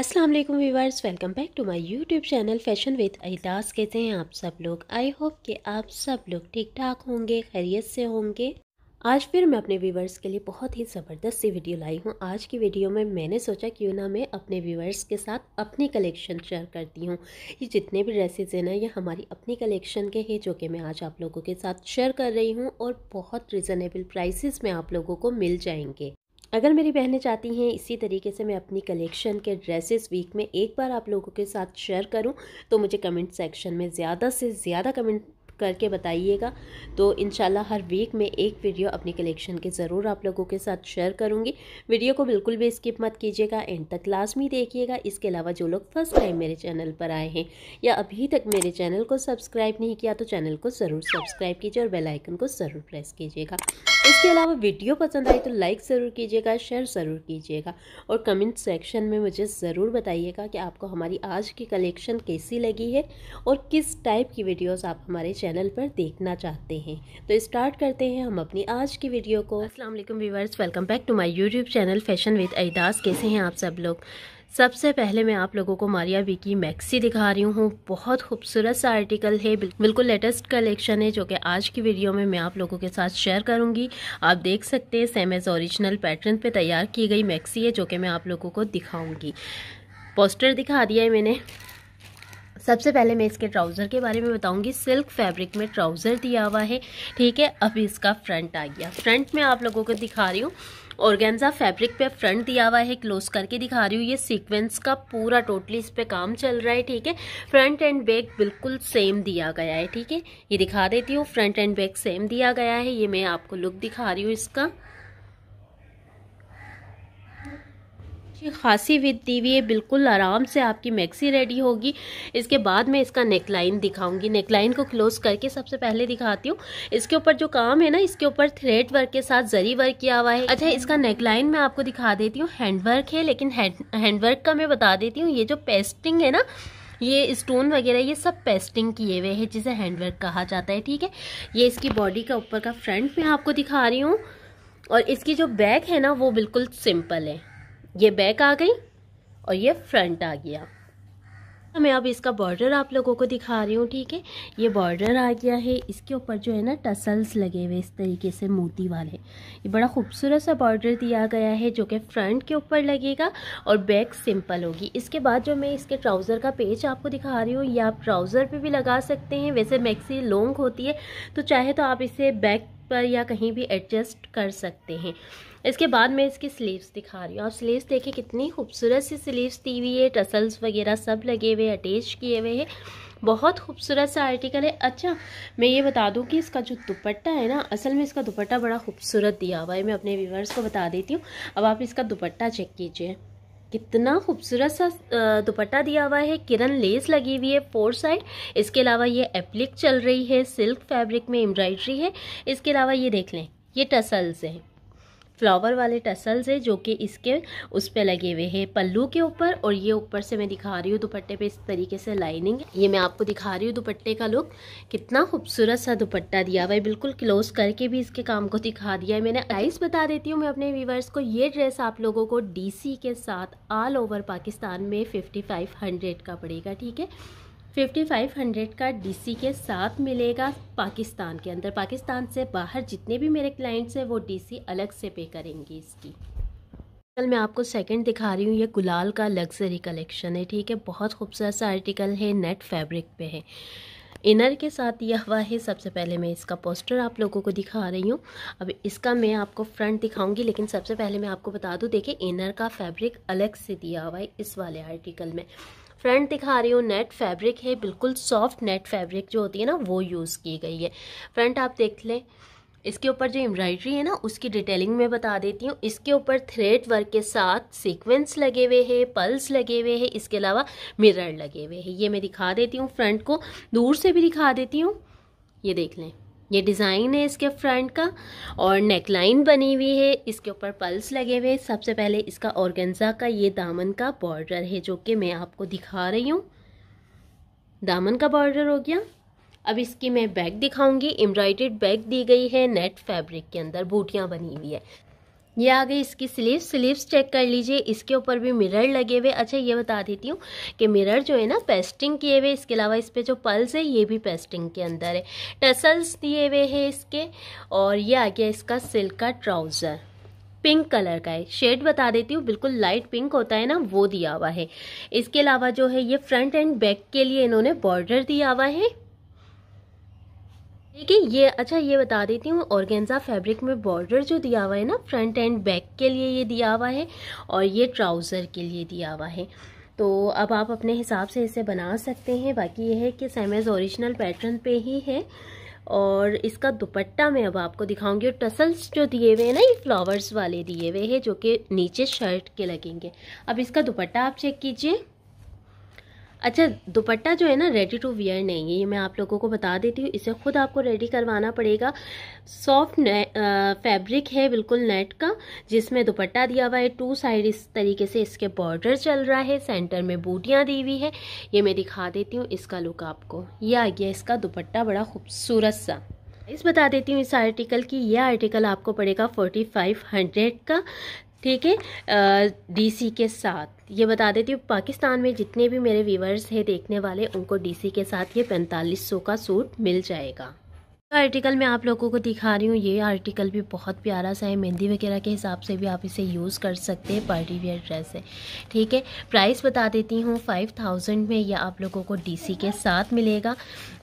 अस्सलाम वालेकुम viewers welcome back to my YouTube channel fashion with अहिदास कहते हैं आप सब लोग आई होप कि आप सब लोग ठीक ठाक होंगे खैरियत से होंगे आज फिर मैं अपने व्यूवर्स के लिए बहुत ही ज़बरदस्त सी वीडियो लाई हूँ आज की वीडियो में मैंने सोचा क्यों ना मैं अपने व्यूवर्स के साथ अपनी कलेक्शन शेयर करती हूँ ये जितने भी ड्रेसेज हैं ना ये हमारी अपनी कलेक्शन के हैं जो कि मैं आज आप लोगों के साथ शेयर कर रही हूँ और बहुत रिजनेबल प्राइसिस में आप लोगों को मिल जाएंगे अगर मेरी बहनें चाहती हैं इसी तरीके से मैं अपनी कलेक्शन के ड्रेसेस वीक में एक बार आप लोगों के साथ शेयर करूं तो मुझे कमेंट सेक्शन में ज़्यादा से ज़्यादा कमेंट करके बताइएगा तो इन हर वीक में एक वीडियो अपनी कलेक्शन के ज़रूर आप लोगों के साथ शेयर करूँगी वीडियो को बिल्कुल भी स्किप मत कीजिएगा एंड तक लाजमी देखिएगा इसके अलावा जो लोग फर्स्ट टाइम मेरे चैनल पर आए हैं या अभी तक मेरे चैनल को सब्सक्राइब नहीं किया तो चैनल को ज़रूर सब्सक्राइब कीजिए और बेलाइकन को ज़रूर प्रेस कीजिएगा इसके अलावा वीडियो पसंद आई तो लाइक ज़रूर कीजिएगा शेयर ज़रूर कीजिएगा और कमेंट सेक्शन में मुझे ज़रूर बताइएगा कि आपको हमारी आज की कलेक्शन कैसी लगी है और किस टाइप की वीडियोस आप हमारे चैनल चैनल पर देखना चाहते हैं तो स्टार्ट करते हैं हम अपनी आज की वीडियो को असलम viewers welcome back to my YouTube channel fashion with अदास कैसे हैं आप सब लोग सबसे पहले मैं आप लोगों को मारिया वी की मैक्सी दिखा रही हूँ बहुत खूबसूरत सा आर्टिकल है बिल्कुल लेटेस्ट कलेक्शन है जो कि आज की वीडियो में मैं आप लोगों के साथ शेयर करूँगी आप देख सकते हैं सेम एज ओरिजिनल पैटर्न पे तैयार की गई मैक्सी है जो कि मैं आप लोगों को दिखाऊँगी पोस्टर दिखा दिया है मैंने सबसे पहले मैं इसके ट्राउज़र के बारे में बताऊंगी सिल्क फैब्रिक में ट्राउज़र दिया हुआ है ठीक है अभी इसका फ्रंट आ गया फ्रंट में आप लोगों को दिखा रही हूँ ऑर्गेन्जा फैब्रिक पे फ्रंट दिया हुआ है क्लोज करके दिखा रही हूँ ये सीक्वेंस का पूरा टोटली इस पर काम चल रहा है ठीक है फ्रंट एंड बैक बिल्कुल सेम दिया गया है ठीक है ये दिखा देती हूँ फ्रंट एंड बैक सेम दिया गया है ये मैं आपको लुक दिखा रही हूँ इसका अच्छी खासी विद दी हुई है बिल्कुल आराम से आपकी मैक्सी रेडी होगी इसके बाद मैं इसका नेकलाइन दिखाऊंगी नेकलाइन को क्लोज करके सबसे पहले दिखाती हूँ इसके ऊपर जो काम है ना इसके ऊपर थ्रेड वर्क के साथ जरी वर्क किया हुआ है अच्छा इसका नेकलाइन मैं आपको दिखा देती हूँ हैंडवर्क है लेकिन हैंडवर्क का मैं बता देती हूँ ये जो पेस्टिंग है ना ये स्टोन वगैरह ये सब पेस्टिंग किए हुए है जिसे हैंडवर्क कहा जाता है ठीक है ये इसकी बॉडी का ऊपर का फ्रंट मैं आपको दिखा रही हूँ और इसकी जो बैक है ना वो बिल्कुल सिंपल है ये बैक आ गई और ये फ्रंट आ गया मैं अब इसका बॉर्डर आप लोगों को दिखा रही हूँ ठीक है ये बॉर्डर आ गया है इसके ऊपर जो है ना टसल्स लगे हुए इस तरीके से मोती वाले ये बड़ा खूबसूरत सा बॉर्डर दिया गया है जो कि फ्रंट के ऊपर लगेगा और बैक सिंपल होगी इसके बाद जो मैं इसके ट्राउज़र का पेज आपको दिखा रही हूँ ये आप ट्राउज़र पर भी लगा सकते हैं वैसे मैक्सी लॉन्ग होती है तो चाहे तो आप इसे बैक पर या कहीं भी एडजस्ट कर सकते हैं इसके बाद मैं इसकी स्लीव्स दिखा रही हूँ आप स्लीव्स देखें कितनी खूबसूरत सी स्लीव्स दी हुई है टसल्स वगैरह सब लगे हुए अटैच किए हुए हैं बहुत खूबसूरत सा आर्टिकल है अच्छा मैं ये बता दूं कि इसका जो दुपट्टा है ना असल में इसका दुपट्टा बड़ा खूबसूरत दिया हुआ है मैं अपने व्यूवर्स को बता देती हूँ अब आप इसका दुपट्टा चेक कीजिए कितना खूबसूरत सा दुपट्टा दिया हुआ है किरण लेस लगी हुई है फोर साइड इसके अलावा ये एप्लिक चल रही है सिल्क फैब्रिक में एम्ब्रॉयडरी है इसके अलावा ये देख लें ये टसल्स है फ्लावर वाले टसल्स है जो कि इसके उस पर लगे हुए हैं पल्लू के ऊपर और ये ऊपर से मैं दिखा रही हूँ दुपट्टे पे इस तरीके से लाइनिंग ये मैं आपको दिखा रही हूँ दुपट्टे का लुक कितना खूबसूरत सा दुपट्टा दिया हुआ है बिल्कुल क्लोज करके भी इसके काम को दिखा दिया है मैंने प्राइस बता देती हूँ मैं अपने व्यूवर्स को ये ड्रेस आप लोगों को डी के साथ ऑल ओवर पाकिस्तान में फिफ्टी फाइव हंड्रेड का पड़ेगा ठीक है 5500 का डीसी के साथ मिलेगा पाकिस्तान के अंदर पाकिस्तान से बाहर जितने भी मेरे क्लाइंट्स हैं वो डीसी अलग से पे करेंगी इसकी कल मैं आपको सेकंड दिखा रही हूँ ये गुलाल का लग्जरी कलेक्शन है ठीक है बहुत खूबसूरत सा आर्टिकल है नेट फैब्रिक पे है इनर के साथ यह हुआ है सबसे पहले मैं इसका पोस्टर आप लोगों को दिखा रही हूँ अब इसका मैं आपको फ्रंट दिखाऊंगी लेकिन सबसे पहले मैं आपको बता दूँ देखिए इनर का फैब्रिक अलग से दिया हुआ है इस वाले आर्टिकल में फ्रंट दिखा रही हूँ नेट फैब्रिक है बिल्कुल सॉफ्ट नेट फैब्रिक जो होती है ना वो यूज़ की गई है फ्रंट आप देख लें इसके ऊपर जो एम्ब्रॉयडरी है ना उसकी डिटेलिंग में बता देती हूँ इसके ऊपर थ्रेड वर्क के साथ सीक्वेंस लगे हुए हैं पल्स लगे हुए हैं इसके अलावा मिरर लगे हुए हैं ये मैं दिखा देती हूँ फ्रंट को दूर से भी दिखा देती हूँ ये देख लें ये डिज़ाइन है इसके फ्रंट का और नेक लाइन बनी हुई है इसके ऊपर पल्स लगे हुए सबसे पहले इसका ऑर्गेंजा का ये दामन का बॉर्डर है जो कि मैं आपको दिखा रही हूँ दामन का बॉर्डर हो गया अब इसकी मैं बैग दिखाऊंगी एम्ब्रॉयडेड बैग दी गई है नेट फैब्रिक के अंदर बूटियाँ बनी हुई है ये आ गई इसकी स्लीव्स स्लीव्स चेक कर लीजिए इसके ऊपर भी मिरर लगे हुए अच्छा ये बता देती हूँ कि मिरर जो है ना पेस्टिंग किए हुए इसके अलावा इस पर जो पल्स है ये भी पेस्टिंग के अंदर है टसल्स दिए हुए हैं इसके और ये आ गया इसका सिल्क का ट्राउज़र पिंक कलर का है शेड बता देती हूँ बिल्कुल लाइट पिंक होता है ना वो दिया हुआ है इसके अलावा जो है ये फ्रंट एंड बैक के लिए इन्होंने बॉर्डर दिया हुआ है देखिए ये अच्छा ये बता देती हूँ ऑर्गेन्जा फैब्रिक में बॉर्डर जो दिया हुआ है ना फ्रंट एंड बैक के लिए ये दिया हुआ है और ये ट्राउज़र के लिए दिया हुआ है तो अब आप अपने हिसाब से इसे बना सकते हैं बाकी ये है कि सेमेज ओरिजिनल पैटर्न पे ही है और इसका दुपट्टा मैं अब आपको दिखाऊंगी और टसल्स जो दिए हुए हैं ना ये फ्लावर्स वाले दिए हुए हैं जो कि नीचे शर्ट के लगेंगे अब इसका दुपट्टा आप चेक कीजिए अच्छा दुपट्टा जो है ना रेडी टू वियर नहीं है ये मैं आप लोगों को बता देती हूँ इसे खुद आपको रेडी करवाना पड़ेगा सॉफ्ट फैब्रिक है बिल्कुल नेट का जिसमें दुपट्टा दिया हुआ है टू साइड इस तरीके से इसके बॉर्डर चल रहा है सेंटर में बूटियाँ दी हुई है ये मैं दिखा देती हूँ इसका लुक आपको ये आ गया इसका दुपट्टा बड़ा खूबसूरत सा इस बता देती हूँ इस आर्टिकल की यह आर्टिकल आपको पड़ेगा फोर्टी फाइव हंड्रेड का ठीक है डीसी के साथ ये बता देती हूँ पाकिस्तान में जितने भी मेरे व्यूवर्स हैं देखने वाले उनको डीसी के साथ ये पैंतालीस सौ का सूट मिल जाएगा तो आर्टिकल मैं आप लोगों को दिखा रही हूँ ये आर्टिकल भी बहुत प्यारा सा है मेहंदी वगैरह के हिसाब से भी आप इसे यूज़ कर सकते हैं पार्टी वेयर ड्रेस है ठीक है प्राइस बता देती हूँ फाइव थाउजेंड में यह आप लोगों को डीसी के साथ मिलेगा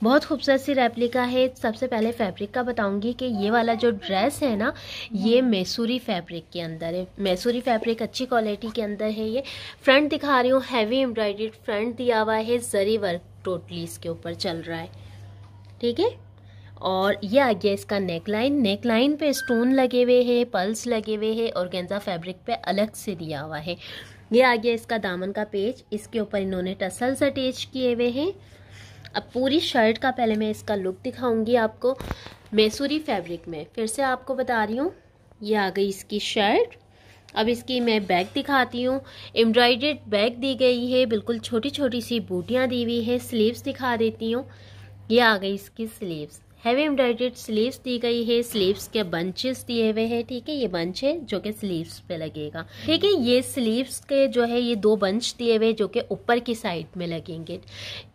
बहुत खूबसूरत सी रेप्लिका है सबसे पहले फैब्रिक का बताऊँगी कि ये वाला जो ड्रेस है ना ये मैसूरी फैब्रिक के अंदर है मैसूरी फैब्रिक अच्छी क्वालिटी के अंदर है ये फ्रंट दिखा रही हूँ हैवी एम्ब्रॉयड फ्रंट दिया हुआ है जरी वर्क टोटली इसके ऊपर चल रहा है ठीक है और ये आ गया इसका नेकलाइन नेकलाइन पे स्टोन लगे हुए हैं पल्स लगे हुए हैं और गेंजा फैब्रिक पे अलग से दिया हुआ है ये आ गया इसका दामन का पेज इसके ऊपर इन्होंने टसल्स अटैच किए हुए हैं अब पूरी शर्ट का पहले मैं इसका लुक दिखाऊंगी आपको मैसूरी फैब्रिक में फिर से आपको बता रही हूँ ये आ गई इसकी शर्ट अब इसकी मैं बैग दिखाती हूँ एम्ब्रॉयडेड बैग दी गई है बिल्कुल छोटी छोटी सी बूटियाँ दी हुई है स्लीव्स दिखा देती हूँ ये आ गई इसकी स्लीव्स हैवी एम्ब्रॉयडेड स्लीव्स दी गई है स्लीव्स के बंचेस दिए हुए हैं ठीक है ये बंच है जो कि स्लीव्स पे लगेगा ठीक है ये स्लीव्स के जो है ये दो बंच दिए हुए जो कि ऊपर की साइड में लगेंगे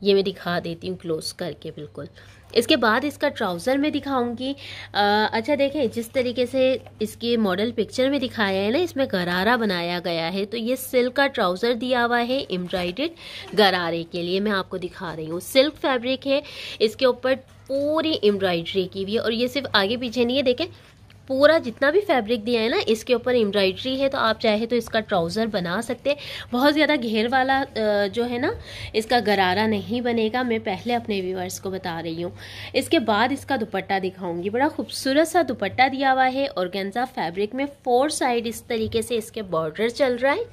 ये मैं दिखा देती हूँ क्लोज करके बिल्कुल इसके बाद इसका ट्राउज़र में दिखाऊंगी अच्छा देखें जिस तरीके से इसके मॉडल पिक्चर में दिखाया है ना इसमें गरारा बनाया गया है तो ये सिल्क का ट्राउज़र दिया हुआ है एम्ब्रॉयडेड गरारे के लिए मैं आपको दिखा रही हूँ सिल्क फैब्रिक है इसके ऊपर पूरी एम्ब्रॉयड्री की हुई है और ये सिर्फ आगे पीछे नहीं है देखें पूरा जितना भी फैब्रिक दिया है ना इसके ऊपर एम्ब्रॉयड्री है तो आप चाहे तो इसका ट्राउज़र बना सकते हैं बहुत ज़्यादा घेर वाला जो है ना इसका गरारा नहीं बनेगा मैं पहले अपने व्यूअर्स को बता रही हूँ इसके बाद इसका दुपट्टा दिखाऊंगी बड़ा खूबसूरत सा दुपट्टा दिया हुआ है और फैब्रिक में फोर साइड इस तरीके से इसके बॉर्डर चल रहा है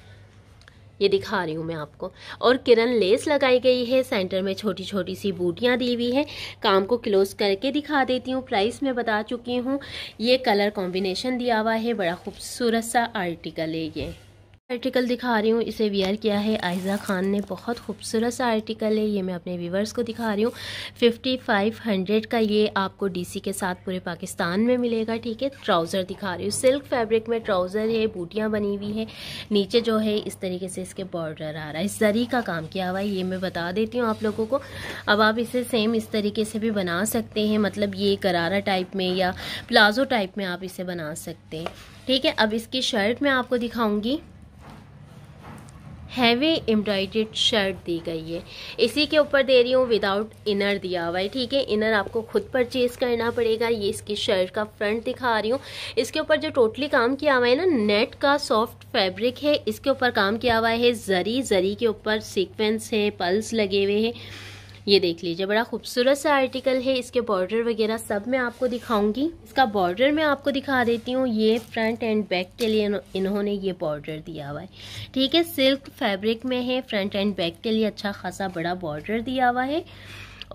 ये दिखा रही हूँ मैं आपको और किरण लेस लगाई गई है सेंटर में छोटी छोटी सी बूटियाँ दी हुई है काम को क्लोज करके दिखा देती हूँ प्राइस मैं बता चुकी हूँ ये कलर कॉम्बिनेशन दिया हुआ है बड़ा खूबसूरत सा आर्टिकल है ये आर्टिकल दिखा रही हूँ इसे वेयर किया है आयजा खान ने बहुत खूबसूरत सा आर्टिकल है ये मैं अपने व्यूवर्स को दिखा रही हूँ फिफ्टी फाइव हंड्रेड का ये आपको डीसी के साथ पूरे पाकिस्तान में मिलेगा ठीक है ट्राउज़र दिखा रही हूँ सिल्क फैब्रिक में ट्राउज़र है बूटियाँ बनी हुई है नीचे जो है इस तरीके से इसके बॉर्डर आ रहा है जरी का काम किया हुआ है ये मैं बता देती हूँ आप लोगों को अब आप इसे सेम इस तरीके से भी बना सकते हैं मतलब ये करारा टाइप में या प्लाजो टाइप में आप इसे बना सकते हैं ठीक है अब इसकी शर्ट मैं आपको दिखाऊँगी हैवी एम्ब्रॉयडेड शर्ट दी गई है इसी के ऊपर दे रही हूँ विदाउट इनर दिया हुआ है ठीक है इनर आपको खुद परचेज करना पड़ेगा ये इसकी शर्ट का फ्रंट दिखा रही हूँ इसके ऊपर जो टोटली काम किया हुआ है ना नेट का सॉफ्ट फैब्रिक है इसके ऊपर काम किया हुआ है जरी जरी के ऊपर सीक्वेंस है पल्स लगे हुए हैं ये देख लीजिए बड़ा खूबसूरत सा आर्टिकल है इसके बॉर्डर वगैरह सब मैं आपको दिखाऊंगी इसका बॉर्डर मैं आपको दिखा देती हूँ ये फ्रंट एंड बैक के लिए इन्होंने ये बॉर्डर दिया हुआ है ठीक है सिल्क फैब्रिक में है फ्रंट एंड बैक के लिए अच्छा खासा बड़ा बॉर्डर दिया हुआ है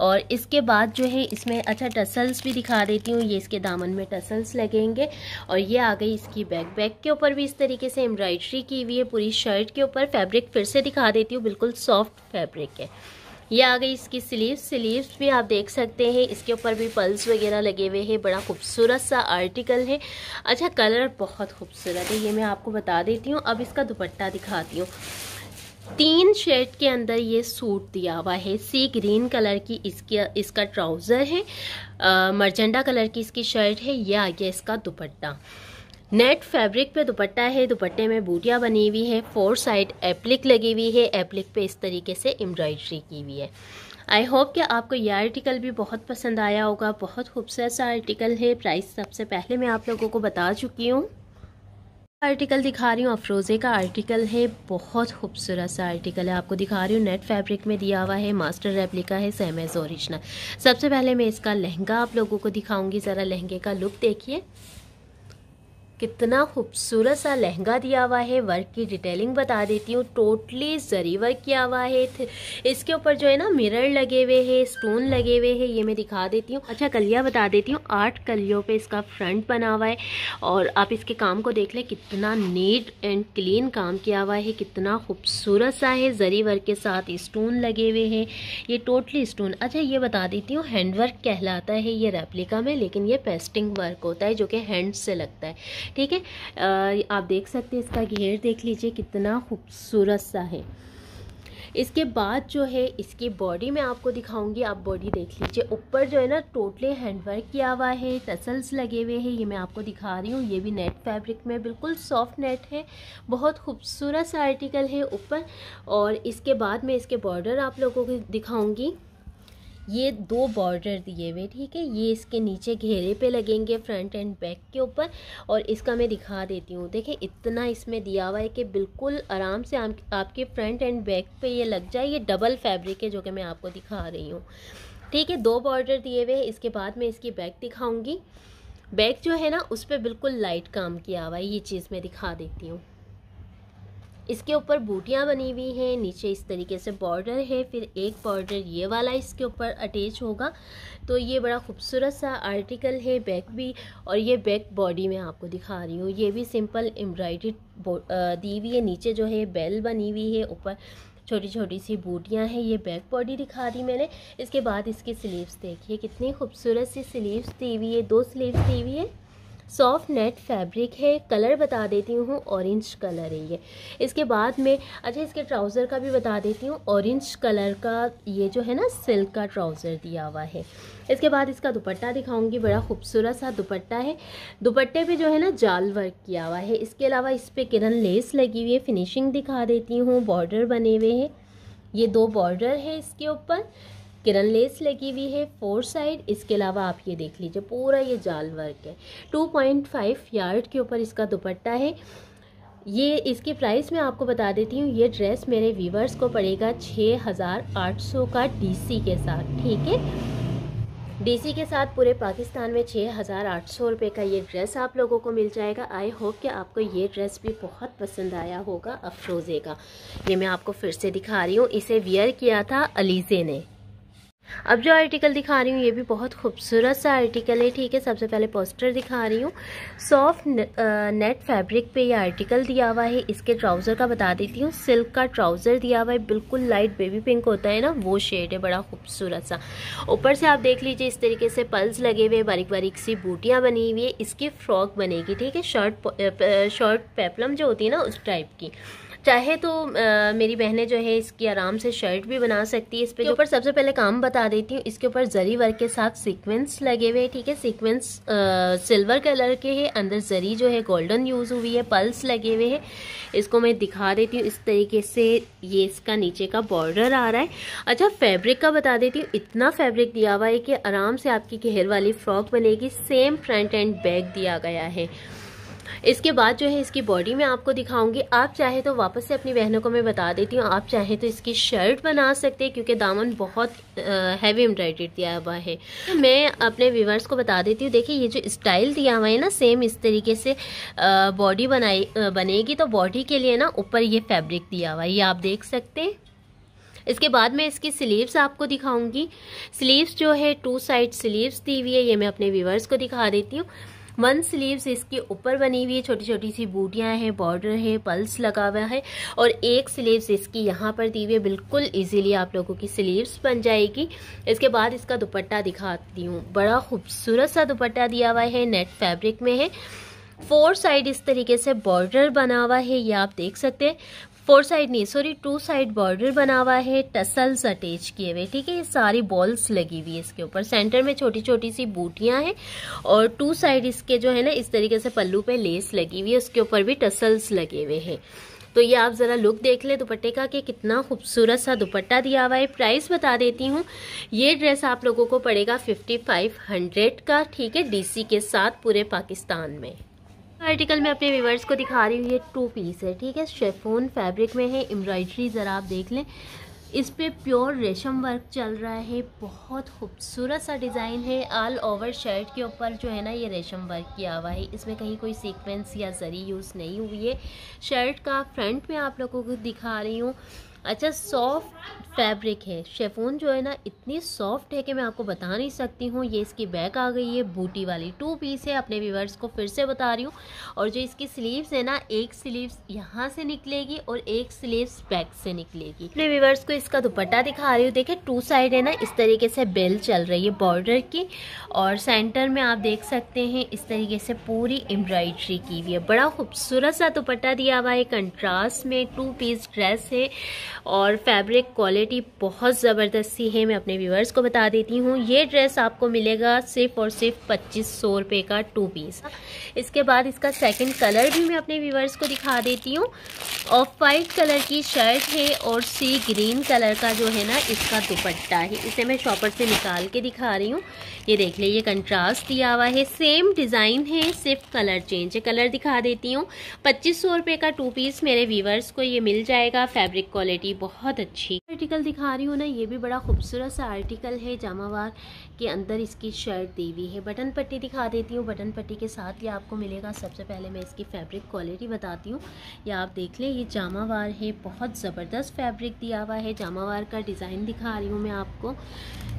और इसके बाद जो है इसमें अच्छा टसल्स भी दिखा देती हूँ ये इसके दामन में टसल्स लगेंगे और ये आ गई इसकी बैक बैक के ऊपर भी इस तरीके से एम्ब्रॉयड्री की हुई है पूरी शर्ट के ऊपर फैब्रिक फिर से दिखा देती हूँ बिल्कुल सॉफ्ट फैब्रिक है ये आ गई इसकी स्लीव स्लीव्स भी आप देख सकते हैं इसके ऊपर भी पल्स वगैरह लगे हुए हैं बड़ा खूबसूरत सा आर्टिकल है अच्छा कलर बहुत खूबसूरत है ये मैं आपको बता देती हूँ अब इसका दुपट्टा दिखाती हूँ तीन शेड के अंदर ये सूट दिया हुआ है सी ग्रीन कलर की इसकी इसका ट्राउज़र है मर्जेंडा कलर की इसकी शर्ट है यह आ गया इसका दुपट्टा नेट फैब्रिक पे दुपट्टा है दुपट्टे में बूटियाँ बनी हुई है फोर साइड एप्लिक लगी हुई है एप्लिक पे इस तरीके से एम्ब्रॉयड्री की हुई है आई होप कि आपको यह आर्टिकल भी बहुत पसंद आया होगा बहुत खूबसूरत सा आर्टिकल है प्राइस सबसे पहले मैं आप लोगों को बता चुकी हूँ आर्टिकल दिखा रही हूँ अफरोज़े का आर्टिकल है बहुत खूबसूरत सा आर्टिकल है आपको दिखा रही हूँ नेट फैब्रिक में दिया हुआ है मास्टर रेप्लिका है सेमेज ओरिजिनल सबसे पहले मैं इसका लहंगा आप लोगों को दिखाऊंगी ज़रा लहंगे का लुक देखिए कितना खूबसूरत सा लहंगा दिया हुआ है वर्क की डिटेलिंग बता देती हूँ टोटली जरी वर्क किया हुआ है इसके ऊपर जो है ना मिरर लगे हुए हैं स्टोन लगे हुए हैं ये मैं दिखा देती हूँ अच्छा कलिया बता देती हूँ आठ कलियों पे इसका फ्रंट बना हुआ है और आप इसके काम को देख लें कितना नीट एंड क्लीन काम किया हुआ है कितना खूबसूरत सा है जरी वर्क के साथ स्टोन लगे हुए हैं ये टोटली स्टोन अच्छा ये बता देती हूँ हैंडवर्क कहलाता है ये रेप्लिका में लेकिन ये पेस्टिंग वर्क होता है जो कि हैंड से लगता है ठीक है आप देख सकते हैं इसका घेर देख लीजिए कितना खूबसूरत सा है इसके बाद जो है इसकी बॉडी में आपको दिखाऊंगी आप बॉडी देख लीजिए ऊपर जो है ना टोटली हैंडवर्क किया हुआ है टसल्स लगे हुए हैं ये मैं आपको दिखा रही हूँ ये भी नेट फैब्रिक में बिल्कुल सॉफ्ट नेट है बहुत खूबसूरत सा आर्टिकल है ऊपर और इसके बाद मैं इसके बॉर्डर आप लोगों को दिखाऊँगी ये दो बॉर्डर दिए हुए ठीक है ये इसके नीचे घेरे पे लगेंगे फ्रंट एंड बैक के ऊपर और इसका मैं दिखा देती हूँ देखिए इतना इसमें दिया हुआ है कि बिल्कुल आराम से आप, आपके फ्रंट एंड बैक पे ये लग जाए ये डबल फैब्रिक है जो कि मैं आपको दिखा रही हूँ ठीक है दो बॉर्डर दिए हुए इसके बाद मैं इसकी बैक दिखाऊँगी बैक जो है ना उस पर बिल्कुल लाइट काम किया हुआ है ये चीज़ मैं दिखा देती हूँ इसके ऊपर बूटियाँ बनी हुई हैं नीचे इस तरीके से बॉर्डर है फिर एक बॉर्डर ये वाला इसके ऊपर अटैच होगा तो ये बड़ा खूबसूरत सा आर्टिकल है बैक भी और ये बैक बॉडी में आपको दिखा रही हूँ ये भी सिंपल एम्ब्रॉयड दी हुई है नीचे जो है बेल बनी हुई है ऊपर छोटी छोटी सी बूटियाँ हैं ये बैक बॉडी दिखा दी मैंने इसके बाद इसकी स्लीव्स देखिए कितनी खूबसूरत सी स्लीव्स दी हुई है दो स्लीव्स दी हुई है सॉफ्ट नेट फैब्रिक है कलर बता देती हूँ ऑरेंज कलर है ये इसके बाद में अच्छा इसके ट्राउज़र का भी बता देती हूँ ऑरेंज कलर का ये जो है ना सिल्क का ट्राउज़र दिया हुआ है इसके बाद इसका दुपट्टा दिखाऊंगी बड़ा खूबसूरत सा दुपट्टा है दुपट्टे पे जो है ना जाल वर्क किया हुआ है इसके अलावा इस पर किरण लेस लगी हुई है फिनिशिंग दिखा देती हूँ बॉर्डर बने हुए हैं ये दो बॉर्डर है इसके ऊपर किरण लेस लगी हुई है फोर साइड इसके अलावा आप ये देख लीजिए पूरा ये जाल वर्क है 2.5 यार्ड के ऊपर इसका दुपट्टा है ये इसके प्राइस मैं आपको बता देती हूँ ये ड्रेस मेरे व्यूवर्स को पड़ेगा छः हज़ार आठ सौ का डीसी के साथ ठीक है डीसी के साथ पूरे पाकिस्तान में छः हज़ार आठ सौ रुपये का ये ड्रेस आप लोगों को मिल जाएगा आई होप कि आपको ये ड्रेस भी बहुत पसंद आया होगा अफरोज़े का ये मैं आपको फिर से दिखा रही हूँ इसे वियर किया था अलीज़े ने अब जो आर्टिकल दिखा रही हूँ ये भी बहुत खूबसूरत सा आर्टिकल है ठीक है सबसे पहले पोस्टर दिखा रही हूँ सॉफ्ट नेट फैब्रिक पे ये आर्टिकल दिया हुआ है इसके ट्राउज़र का बता देती हूँ सिल्क का ट्राउज़र दिया हुआ है बिल्कुल लाइट बेबी पिंक होता है ना वो शेड है बड़ा खूबसूरत सा ऊपर से आप देख लीजिए इस तरीके से पल्स लगे हुए बारीक बारीक सी बूटियाँ बनी हुई है इसकी फ्रॉक बनेगी ठीक है शर्ट शर्ट पेपलम जो होती है ना उस टाइप की चाहे तो आ, मेरी बहनें जो है इसकी आराम से शर्ट भी बना सकती है इसके ऊपर सबसे पहले काम बता देती हूँ इसके ऊपर जरी वर्क के साथ सीक्वेंस लगे हुए ठीक है सीक्वेंस सिल्वर कलर के है अंदर जरी जो है गोल्डन यूज़ हुई है पल्स लगे हुए है इसको मैं दिखा देती हूँ इस तरीके से ये इसका नीचे का बॉर्डर आ रहा है अच्छा फैब्रिक का बता देती हूँ इतना फैब्रिक दिया हुआ है कि आराम से आपकी घेर वाली फ्रॉक बनेगी सेम फ्रंट एंड बैक दिया गया है इसके बाद जो है इसकी बॉडी में आपको दिखाऊंगी आप चाहे तो वापस से अपनी बहनों को मैं बता देती हूँ आप चाहे तो इसकी शर्ट बना सकते हैं क्योंकि दामन बहुत हैवी एम्ब्रॉयडरी दिया हुआ है तो मैं अपने व्यूवर्स को बता देती हूँ देखिए ये जो स्टाइल दिया हुआ है ना सेम इस तरीके से बॉडी बनाई बनेगी तो बॉडी के लिए ना ऊपर ये फैब्रिक दिया हुआ है ये आप देख सकते हैं इसके बाद मैं इसकी स्लीव्स आपको दिखाऊंगी स्लीव्स जो है टू साइड स्लीव्स दी हुई है ये मैं अपने व्यूवर्स को दिखा देती हूँ वन स्लीव्स इसके ऊपर बनी हुई है छोटी छोटी सी बूटियां हैं बॉर्डर है पल्स लगा हुआ है और एक स्लीव्स इसकी यहाँ पर दी हुई है बिल्कुल इजीली आप लोगों की स्लीव्स बन जाएगी इसके बाद इसका दुपट्टा दिखाती हूँ बड़ा खूबसूरत सा दुपट्टा दिया हुआ है नेट फैब्रिक में है फोर साइड इस तरीके से बॉर्डर बना हुआ है ये आप देख सकते हैं फोर साइड नहीं सॉरी टू साइड बॉर्डर बना हुआ है टसल्स अटैच किए हुए ठीक है ये सारी बॉल्स लगी हुई है इसके ऊपर सेंटर में छोटी छोटी सी बूटियां हैं और टू साइड इसके जो है ना इस तरीके से पल्लू पे लेस लगी हुई है उसके ऊपर भी टसल्स लगे हुए हैं तो ये आप ज़रा लुक देख ले दुपट्टे का कि कितना खूबसूरत सा दुपट्टा दिया हुआ है प्राइस बता देती हूँ ये ड्रेस आप लोगों को पड़ेगा फिफ्टी फाइव हंड्रेड का ठीक है डी के साथ पूरे पाकिस्तान में आर्टिकल में अपने व्यूवर्स को दिखा रही हूँ ये टू पीस है ठीक है शेफोन फैब्रिक में है एम्ब्रॉयडरी ज़रा आप देख लें इस पर प्योर रेशम वर्क चल रहा है बहुत खूबसूरत सा डिज़ाइन है ऑल ओवर शर्ट के ऊपर जो है ना ये रेशम वर्क किया हुआ है इसमें कहीं कोई सीक्वेंस या जरी यूज़ नहीं हुई है शर्ट का फ्रंट में आप लोगों को दिखा रही हूँ अच्छा सॉफ्ट फैब्रिक है शेफोन जो है ना इतनी सॉफ्ट है कि मैं आपको बता नहीं सकती हूँ ये इसकी बैक आ गई है बूटी वाली टू पीस है अपने व्यूवर्स को फिर से बता रही हूँ और जो इसकी स्लीव्स है ना एक स्लीव्स यहाँ से निकलेगी और एक स्लीव्स बैक से निकलेगी अपने व्यूवर्स को इसका दुपट्टा दिखा रही हूँ देखिए टू साइड है ना इस तरीके से बेल चल रही है बॉर्डर की और सेंटर में आप देख सकते हैं इस तरीके से पूरी एम्ब्रॉयड्री की हुई है बड़ा खूबसूरत सा दुपट्टा दिया हुआ है कंट्रास्ट में टू पीस ड्रेस है और फैब्रिक क्वालिटी बहुत ज़बरदस्त सी है मैं अपने व्यूवर्स को बता देती हूँ ये ड्रेस आपको मिलेगा सिर्फ और सिर्फ पच्चीस सौ रुपये का टू पीस इसके बाद इसका सेकंड कलर भी मैं अपने व्यूवर्स को दिखा देती हूँ ऑफ वाइट कलर की शर्ट है और सी ग्रीन कलर का जो है ना इसका दुपट्टा है इसे मैं शॉपर से निकाल के दिखा रही हूँ ये देख लीजिए कंट्रास्ट दिया हुआ है सेम डिज़ाइन है सिर्फ कलर चेंज है कलर दिखा देती हूँ पच्चीस सौ रुपये का टू पीस मेरे व्यूवर्स को ये मिल जाएगा फैब्रिक क्वालिटी क्वालिटी बहुत अच्छी आर्टिकल दिखा रही हूँ ना ये भी बड़ा खूबसूरत सा आर्टिकल है जामावार के अंदर इसकी शर्ट दी हुई है बटन पट्टी दिखा देती हूँ बटन पट्टी के साथ ये आपको मिलेगा सबसे पहले मैं इसकी फैब्रिक क्वालिटी बताती हूँ ये आप देख लें ये जामावार है बहुत ज़बरदस्त फैब्रिक दिया हुआ है जामावार का डिज़ाइन दिखा रही हूँ मैं आपको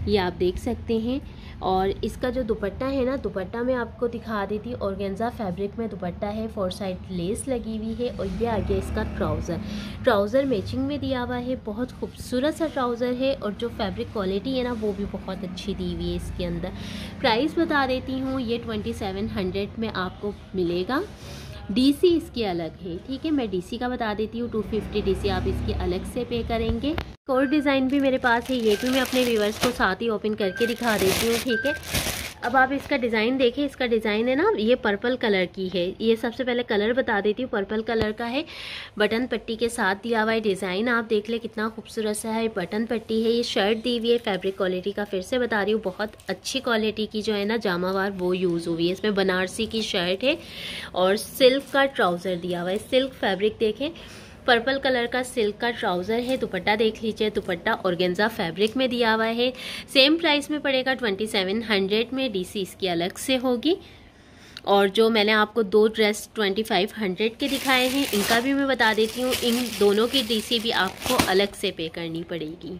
ये आप देख सकते हैं और इसका जो दुपट्टा है ना दुपट्टा मैं आपको दिखा देती हूँ औरगेंजा फैब्रिक में दुपट्टा है फोर साइड लेस लगी हुई है और ये आ गया इसका ट्राउज़र ट्राउज़र मैचिंग में दिया हुआ है बहुत खूबसूरत सा ट्राउज़र है और जो फैब्रिक क्वालिटी है ना वो भी बहुत अच्छी दी हुई है इसके अंदर प्राइस बता देती हूँ ये ट्वेंटी सेवन हंड्रेड में आपको मिलेगा डीसी इसकी अलग है ठीक है मैं डीसी का बता देती हूँ टू फिफ्टी सी आप इसकी अलग से पे करेंगे और डिज़ाइन भी मेरे पास है ये भी मैं अपने व्यूवर्स को साथ ही ओपन करके दिखा देती हूँ ठीक है अब आप इसका डिज़ाइन देखें इसका डिज़ाइन है ना ये पर्पल कलर की है ये सबसे पहले कलर बता देती हूँ पर्पल कलर का है बटन पट्टी के साथ दिया हुआ है डिज़ाइन आप देख ले कितना खूबसूरत सा है बटन पट्टी है ये शर्ट दी हुई है फैब्रिक क्वालिटी का फिर से बता रही हूँ बहुत अच्छी क्वालिटी की जो है ना जामावार वो यूज़ हुई है इसमें बनारसी की शर्ट है और सिल्क का ट्राउज़र दिया हुआ है सिल्क फैब्रिक देखें पर्पल कलर का सिल्क का ट्राउजर है दुपट्टा देख लीजिए दुपट्टा ऑर्गेन्जा फैब्रिक में दिया हुआ है सेम प्राइस में पड़ेगा ट्वेंटी सेवन हंड्रेड में डीसी इसकी अलग से होगी और जो मैंने आपको दो ड्रेस ट्वेंटी फाइव हंड्रेड के दिखाए हैं इनका भी मैं बता देती हूँ इन दोनों की डीसी भी आपको अलग से पे करनी पड़ेगी